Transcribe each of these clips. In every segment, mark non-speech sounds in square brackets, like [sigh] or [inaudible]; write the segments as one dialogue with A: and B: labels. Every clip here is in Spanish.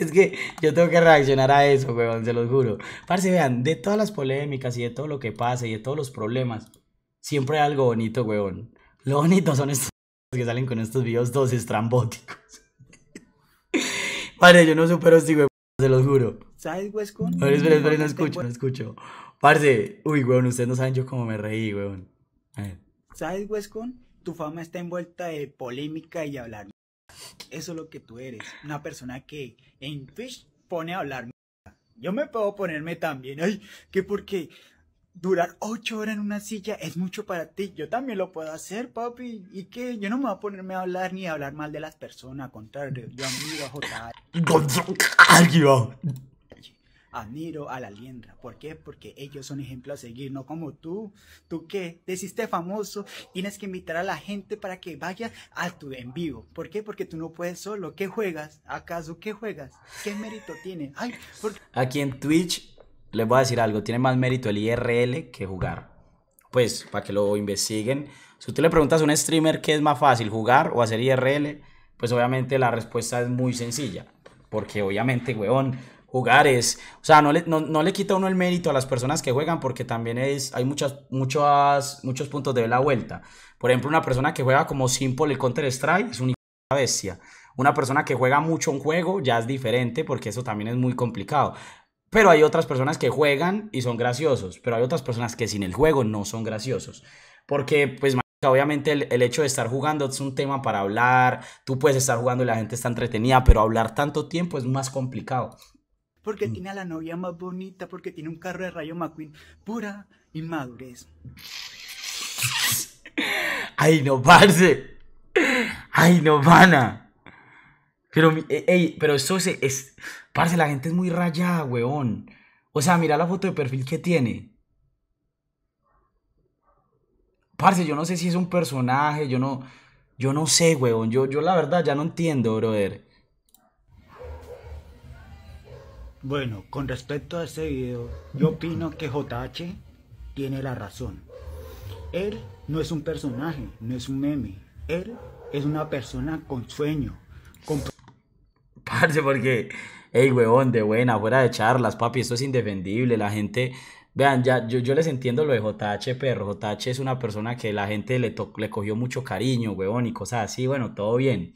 A: [laughs] es que yo tengo que reaccionar a eso, weón, se los juro. Parce, vean, de todas las polémicas y de todo lo que pasa y de todos los problemas, siempre hay algo bonito, weón. Lo bonito son estos [laughs] que salen con estos videos dos estrambóticos. [laughs] Parce, yo no supero este, weón, se los juro.
B: ¿Sabes, Huesco? No, espera, espera, no
A: escucho, no escucho. Parce, uy, weón, ustedes no saben yo cómo me reí, weón.
B: ¿Sabes, weón? Tu fama está envuelta de polémica y hablar eso es lo que tú eres. Una persona que en Twitch pone a hablar. Yo me puedo ponerme también. Ay, que porque durar ocho horas en una silla es mucho para ti. Yo también lo puedo hacer, papi. ¿Y que Yo no me voy a ponerme a hablar ni a hablar mal de las personas. Al contrario, yo amigo
A: a
B: admiro a la liendra. ¿Por qué? Porque ellos son ejemplo a seguir, no como tú. Tú qué? te hiciste famoso, tienes que invitar a la gente para que vaya a tu en vivo. ¿Por qué? Porque tú no puedes solo. ¿Qué juegas? ¿Acaso qué juegas? ¿Qué mérito tiene? Ay,
A: Aquí en Twitch les voy a decir algo, tiene más mérito el IRL que jugar. Pues para que lo investiguen. Si tú le preguntas a un streamer qué es más fácil, jugar o hacer IRL, pues obviamente la respuesta es muy sencilla. Porque obviamente, weón, jugar o sea, no le, no, le quita uno el mérito a las personas que juegan porque también es, hay muchas, muchas, muchos puntos de la vuelta. Por ejemplo, una persona que juega como simple el Counter-Strike es una bestia. Una persona que juega mucho un juego ya es diferente porque eso también es muy complicado. Pero hay otras personas que juegan y son graciosos, pero hay otras personas que sin el juego no son graciosos. Porque, pues, obviamente el, hecho de estar jugando es un tema para hablar, tú puedes estar jugando y la gente está entretenida, pero hablar tanto tiempo es más complicado
B: porque mm. tiene a la novia más bonita, porque tiene un carro de Rayo McQueen, pura inmadurez.
A: Ay, no, parce. Ay, no, pana. Pero, e, ey, pero eso es. Parce, la gente es muy rayada, weón. O sea, mira la foto de perfil que tiene. Parce, yo no sé si es un personaje, yo no. Yo no sé, weón. Yo, yo la verdad ya no entiendo, brother.
B: Bueno, con respecto a ese video, yo opino que JH tiene la razón. Él no es un personaje, no es un meme.
A: Él es una persona con sueño. Con... Parce, porque, hey, weón, de buena, fuera de charlas, papi, esto es indefendible. La gente, vean, ya yo, les entiendo lo de JH, perro. JH es una persona que la gente le, le cogió mucho cariño, weón y cosas así. Bueno, todo bien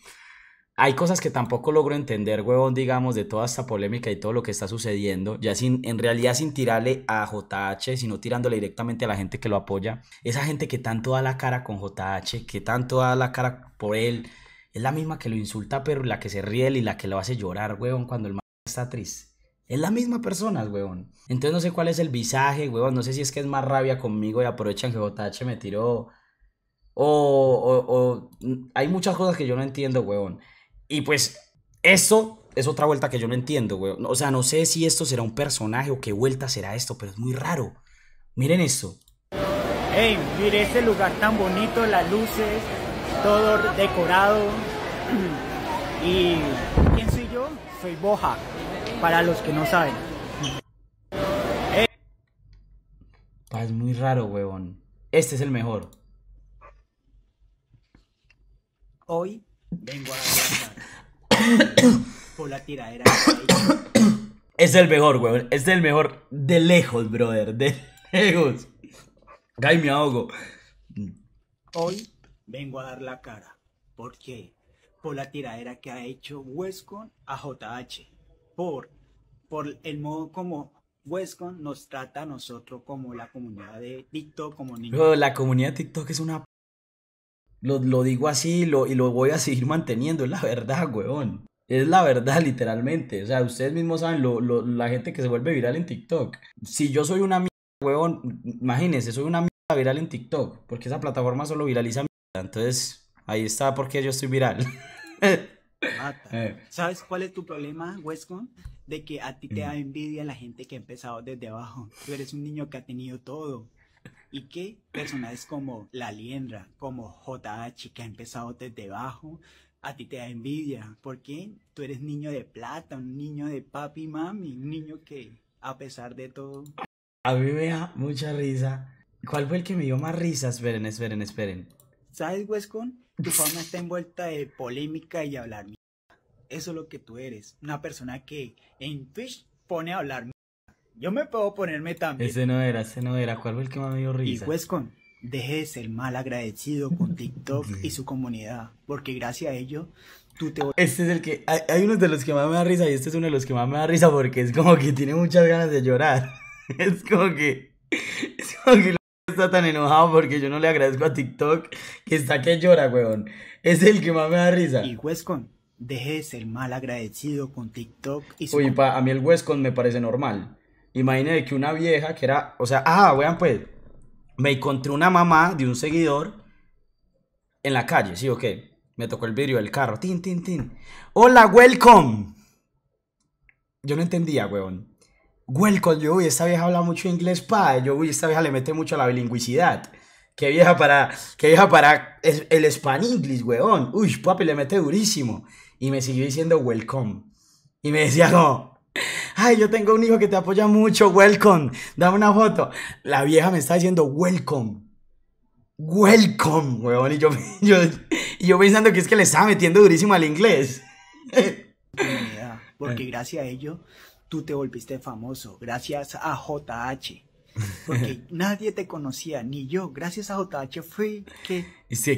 A: hay cosas que tampoco logro entender, huevón, digamos, de toda esta polémica y todo lo que está sucediendo, ya sin, en realidad sin tirarle a JH, sino tirándole directamente a la gente que lo apoya. Esa gente que tanto da la cara con JH, que tanto da la cara por él, es la misma que lo insulta, pero la que se ríe y la que lo hace llorar, huevón, cuando el man está triste. Es la misma persona, huevón. Entonces no sé cuál es el visaje, huevón. No sé si es que es más rabia conmigo y aprovechan que JH me tiró. O, o, hay muchas cosas que yo no entiendo, huevón. Y pues eso es otra vuelta que yo no entiendo, güey. O sea, no sé si esto será un personaje o qué vuelta será esto, pero es muy raro. Miren esto.
B: Hey, mire ese lugar tan bonito, las luces, todo decorado. [clears throat] ¿Y quién soy yo? Soy Boja, para los que no saben.
A: Es muy raro, weón. Este es el mejor.
B: Hoy Vengo a cara por [coughs] la tiradera.
A: Es el mejor, weón. Es el mejor de lejos, brother. De lejos. Ay, me ahogo.
B: Hoy vengo a dar la cara. ¿Por qué? Por la tiradera que ha hecho Wescon a JH. Por, por el modo como Westcon nos trata a nosotros como la comunidad de
A: TikTok, como niños. la comunidad de TikTok es una lo, digo así lo, y lo voy a seguir [laughs] manteniendo, es la verdad, weón. Es la verdad, literalmente. O sea, ustedes mismos saben lo, la gente que se vuelve viral en TikTok. Si yo soy una mierda, weón, imagínense, soy una mierda viral en TikTok, porque esa plataforma solo viraliza mierda. Entonces, ahí está porque yo estoy viral. [laughs] Eh.
B: ¿Sabes cuál es tu problema, Westcon? De que a ti te da mm. envidia la gente que ha empezado desde abajo. Tú eres un niño que ha tenido todo y que personajes como La Liendra, como JH, que ha empezado desde abajo, a ti te da envidia, porque tú eres niño de plata, un niño de papi y mami, un niño que, a pesar de todo...
A: A mí me da mucha risa. ¿Cuál fue el que me dio más risas? Esperen, esperen, esperen.
B: ¿Sabes, Wescon? Tu forma está envuelta de polémica y hablar Eso es lo que tú eres, una persona que en Twitch pone a hablar yo me puedo ponerme también. Ese no
A: era, ese no era. ¿Cuál fue el que más me dio risa? Y
B: Westcon, deje de ser mal agradecido con TikTok y su
A: comunidad, porque gracias a ello tú te... Este es el que... Hay, uno de los que más me da risa y este es uno de los que más me da risa porque es como que tiene muchas ganas de llorar. [laughs] Es como que... Es como que está tan enojado porque yo no le agradezco a TikTok que está que llora, weón. Es el que más me da risa. Y Westcon, deje de ser mal agradecido con TikTok y su... Oye, pa, a mí el Huescon me parece normal. Imagínate que una vieja que era, o sea, ah, weón, pues, me encontré una mamá de un seguidor en la calle, ¿sí o qué? Me tocó el vidrio del carro, tin, tin, tin. Hola, welcome. Yo no entendía, weón. Welcome, yo, uy, esta vieja habla mucho inglés, pa. Yo, uy, esta vieja le mete mucho a la bilingüicidad. Qué vieja para, qué vieja para el, el span English, weón. Uy, papi, le mete durísimo. Y me siguió diciendo welcome. Y me decía, no, ay, yo tengo un hijo que te apoya mucho, welcome, dame una foto. La vieja me está diciendo, welcome, welcome, huevón! Y yo, [laughs] yo, yo pensando que es que le estaba metiendo durísimo al inglés.
B: Porque gracias a ello tú te volviste famoso, gracias a JH. Porque [laughs] nadie te conocía, ni yo. Gracias a JH fui que.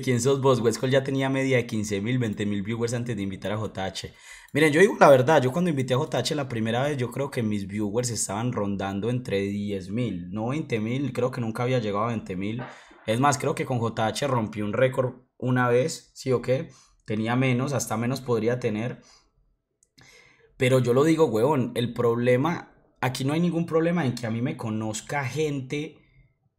A: quién sos vos, Westcall ya tenía media de 15 mil, 20 mil viewers antes de invitar a JH. Miren, yo digo la verdad, yo cuando invité a JH la primera vez, yo creo que mis viewers estaban rondando entre 10.000, mil, no 20.000, mil, creo que nunca había llegado a 20.000. mil. Es más, creo que con JH rompí un récord una vez, ¿sí o qué? Tenía menos, hasta menos podría tener. Pero yo lo digo, huevón, el problema, aquí no hay ningún problema en que a mí me conozca gente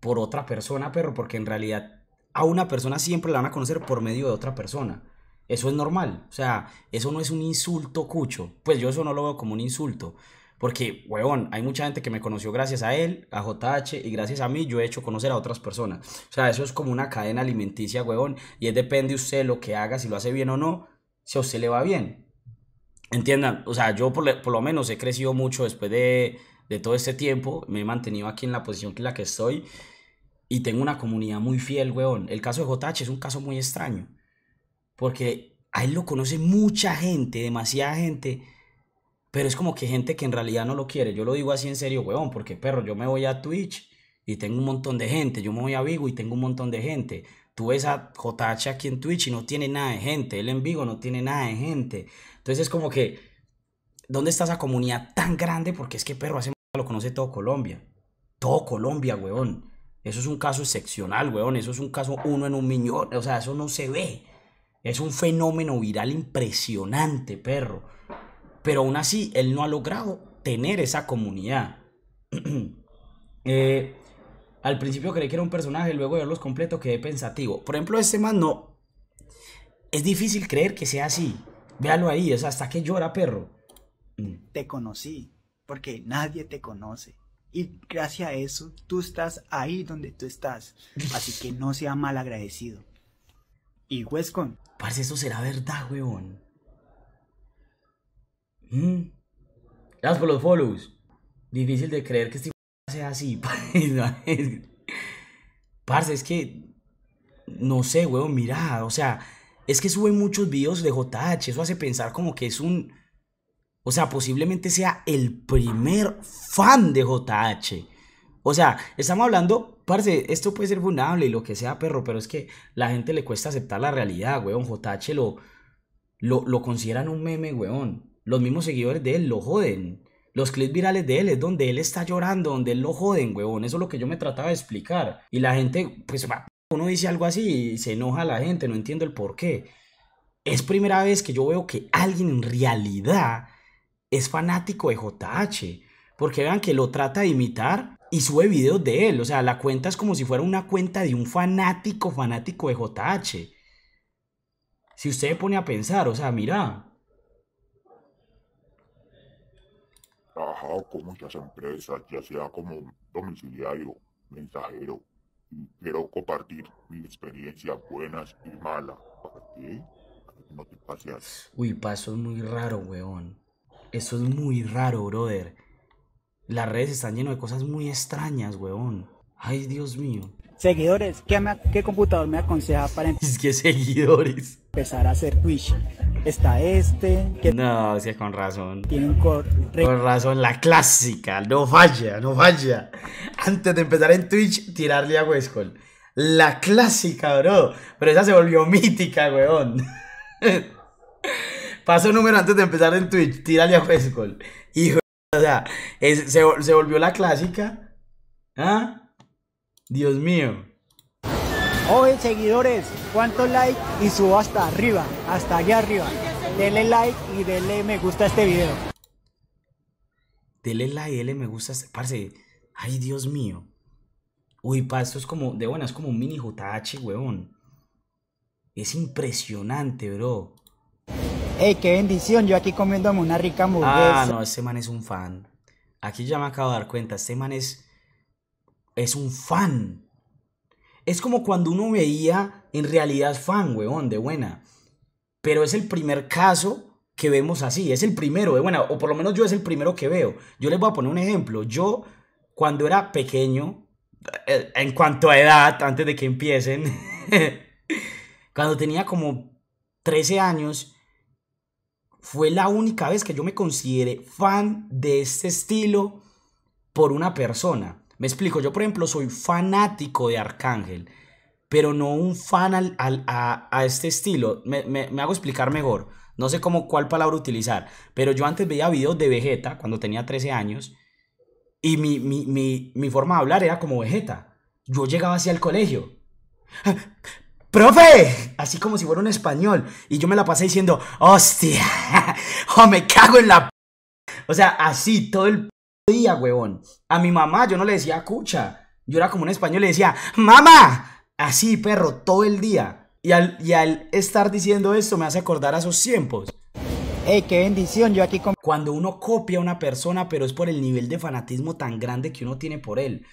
A: por otra persona, pero porque en realidad a una persona siempre la van a conocer por medio de otra persona. Eso es normal. O sea, eso no es un insulto cucho. Pues yo eso no lo veo como un insulto. Porque, huevón, hay mucha gente que me conoció gracias a él, a JH, y gracias a mí yo he hecho conocer a otras personas. O sea, eso es como una cadena alimenticia, huevón. Y es depende de usted lo que haga, si lo hace bien o no, si a usted le va bien. Entiendan, o sea, yo por, lo menos he crecido mucho después de, todo este tiempo, me he mantenido aquí en la posición en la que estoy y tengo una comunidad muy fiel, weón. El caso de JH es un caso muy extraño porque a él lo conoce mucha gente, demasiada gente, pero es como que gente que en realidad no lo quiere. Yo lo digo así en serio, weón, porque perro, yo me voy a Twitch y tengo un montón de gente, yo me voy a Vigo y tengo un montón de gente. Tú ves a JH aquí en Twitch y no tiene nada de gente, él en Vigo no tiene nada de gente. Entonces es como que, ¿dónde está esa comunidad tan grande? Porque es que perro hace lo conoce todo Colombia. Todo Colombia, weón. Eso es un caso excepcional, weón. Eso es un caso uno en un millón. O sea, eso no se ve. Es un fenómeno viral impresionante, perro. Pero aún así, él no ha logrado tener esa comunidad. [clears throat] Eh, al principio creí que era un personaje, luego de los completo quedé pensativo. Por ejemplo, este man no. Es difícil creer que sea así. Véalo ahí, es hasta que llora, perro.
B: Mm. Te conocí, porque nadie te conoce. Y gracias a eso, tú estás ahí donde tú estás. Así que no sea mal agradecido y
A: con. Parce, eso será verdad, weón. Mm. Gracias por los follows. Difícil de creer que este [laughs] sea así, [laughs] parce. es que. No sé, weón, mira, o sea, es que sube muchos videos de JH. Eso hace pensar como que es un. O sea, posiblemente sea el primer fan de JH. O sea, estamos hablando, parce, esto puede ser vulnerable y lo que sea, perro, pero es que la gente le cuesta aceptar la realidad, weón. JH lo, lo, consideran un meme, weón. Los mismos seguidores de él lo joden. Los clips virales de él es donde él está llorando, donde él lo joden, weón. Eso es lo que yo me trataba de explicar. Y la gente, pues, uno dice algo así y se enoja la gente, no entiendo el por qué. Es primera vez que yo veo que alguien en realidad es fanático de JH. Porque vean que lo trata de imitar y sube videos de él. O sea, la cuenta es como si fuera una cuenta de un fanático, fanático de JH. Si usted pone a pensar, o sea, mira. Trabajado con muchas empresas, ya sea como domiciliario,
B: mensajero, y quiero compartir mi experiencia, buenas y malas. ¿Para
A: qué? no te paseas. Uy, paso es muy raro, weón. Eso es muy raro, brother. Las redes están llenas de cosas muy extrañas, weón. Ay, Dios mío. Seguidores, ¿qué, me, computador me aconseja para empezar? [laughs] Es que seguidores. Empezar a hacer Twitch. Está este. Que no, es con razón. Tiene un core. Con razón, la clásica. No falla, no falla. Antes de empezar en Twitch, tirarle a Westcold. La clásica, bro. Pero esa se volvió mítica, weón. [laughs] Paso número antes de empezar en Twitch. Tírale a Westcold. Hijo. O sea, se, volvió la clásica. ¿Ah? Dios mío.
B: Oye, seguidores, ¿cuántos like Y subo hasta arriba, hasta allá arriba. Dele like y dele me gusta a este video.
A: Dele like y denle me gusta. Este... Parce, ay, Dios mío. Uy, pa, esto es como, de buena, es como un mini JH, weón. Es impresionante, bro.
B: ¡Ey, qué bendición! Yo aquí comiéndome una rica hamburguesa. Ah,
A: no, este man es un fan. Aquí ya me acabo de dar cuenta, este man es. Es un fan. Es como cuando uno veía en realidad fan, weón, de buena. Pero es el primer caso que vemos así. Es el primero de buena, o por lo menos yo es el primero que veo. Yo les voy a poner un ejemplo. Yo, cuando era pequeño, eh, en cuanto a edad, antes de que empiecen, [laughs] cuando tenía como 13 años, fue la única vez que yo me consideré fan de este estilo por una persona. Me explico, yo por ejemplo soy fanático de Arcángel, pero no un fan al, a, este estilo. Me, hago explicar mejor, no sé cómo cuál palabra utilizar, pero yo antes veía videos de Vegeta cuando tenía 13 años y mi, mi forma de hablar era como Vegeta. Yo llegaba hacia el colegio profe, así como si fuera un español. Y yo me la pasé diciendo, hostia, [laughs] o ¡Oh, me cago en la... O sea, así todo el día, huevón. A mi mamá yo no le decía cucha. Yo era como un español y le decía, mamá, así, perro, todo el día. Y al, y al estar diciendo esto me hace acordar a esos tiempos. ¡Ey, qué bendición! Yo aquí con... Cuando uno copia a una persona, pero es por el nivel de fanatismo tan grande que uno tiene por él.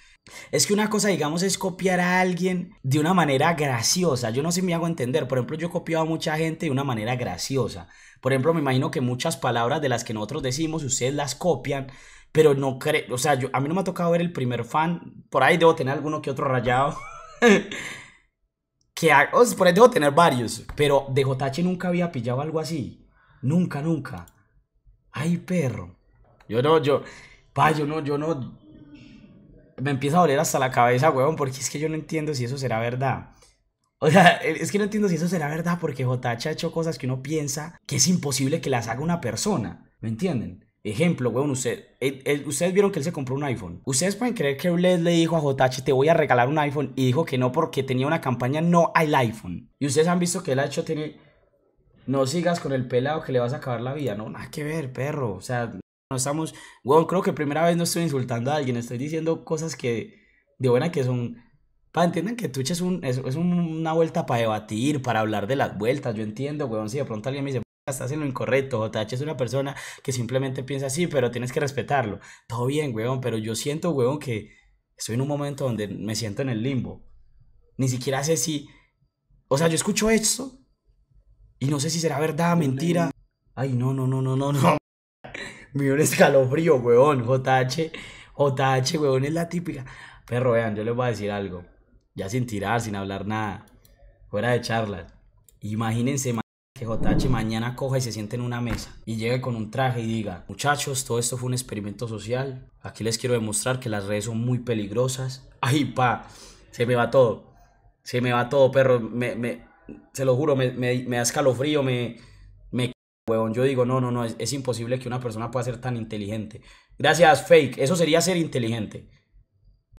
A: Es que una cosa, digamos, es copiar a alguien de una manera graciosa. Yo no sé si me hago entender. Por ejemplo, yo copio a mucha gente de una manera graciosa. Por ejemplo, me imagino que muchas palabras de las que nosotros decimos, ustedes las copian, pero no creo. O sea, yo, a mí no me ha tocado ver el primer fan. Por ahí debo tener alguno que otro rayado. [laughs] que por ahí debo tener varios. Pero de JH nunca había pillado algo así. Nunca, nunca. Ay, perro. Yo no, yo. Pa, yo no, yo no me empieza a doler hasta la cabeza, huevón, porque es que yo no entiendo si eso será verdad. O sea, [laughs] es que no entiendo si eso será verdad porque JH ha hecho cosas que uno piensa que es imposible que las haga una persona. ¿Me entienden? Ejemplo, weón, usted, eh, eh, ustedes vieron que él se compró un iPhone. Ustedes pueden creer que Bled le dijo a JH, te voy a regalar un iPhone, y dijo que no porque tenía una campaña no al iPhone. Y ustedes han visto que él ha hecho, tiene, no sigas con el pelado que le vas a acabar la vida. No, nada que ver, perro. O sea, no estamos, weón, creo que primera vez no estoy insultando a alguien, estoy diciendo cosas que, de buena que son, para entiendan que Twitch es, un, una vuelta para debatir, para hablar de las vueltas, yo entiendo, weón, si de pronto alguien me dice, estás en lo incorrecto, JH es una persona que simplemente piensa así, pero tienes que respetarlo, todo bien, weón, pero yo siento, weón, que estoy en un momento donde me siento en el limbo, ni siquiera sé si, o sea, yo escucho esto y no sé si será verdad, mentira, ay, no, no, no, no, no, no. Me dio un escalofrío, weón. JH, JH, weón, es la típica. Perro, vean, yo les voy a decir algo. Ya sin tirar, sin hablar nada. Fuera de charla. Imagínense, que JH mañana coja y se siente en una mesa y llegue con un traje y diga, muchachos, todo esto fue un experimento social, aquí les quiero demostrar que las redes son muy peligrosas. Ay, pa, se me va todo, se me va todo, perro, me, me, se lo juro, me, me, me da escalofrío, me, yo digo, no, no, no, es imposible que una persona pueda ser tan inteligente. Gracias, fake. Eso sería ser inteligente.